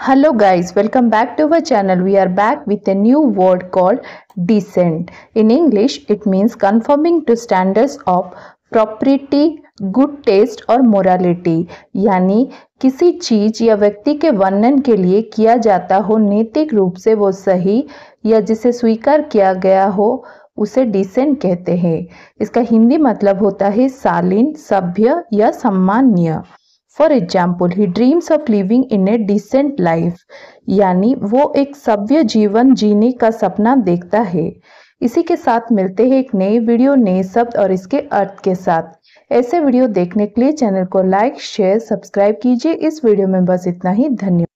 hello guys welcome back to our channel we are back with a new word called decent in English it means conforming to standards of property good taste और morality यानी किसी चीज या व्यक्ति के वर्णन के लिए किया जाता हो नैतिक रूप से वो सही या जिसे स्वीकार किया गया हो उसे डिसेंट कहते हैं इसका हिंदी मतलब होता है शालीन सभ्य या सम्मान्य for example he dreams of living in a decent life यानी वो एक सभ्य जीवन जीने का सपना देखता है इसी के साथ मिलते हैं एक नए वीडियो नए शब्द और इसके अर्थ के साथ ऐसे वीडियो देखने के लिए चैनल को लाइक शेयर सब्सक्राइब कीजिए इस वीडियो में बस इतना ही धन्यवाद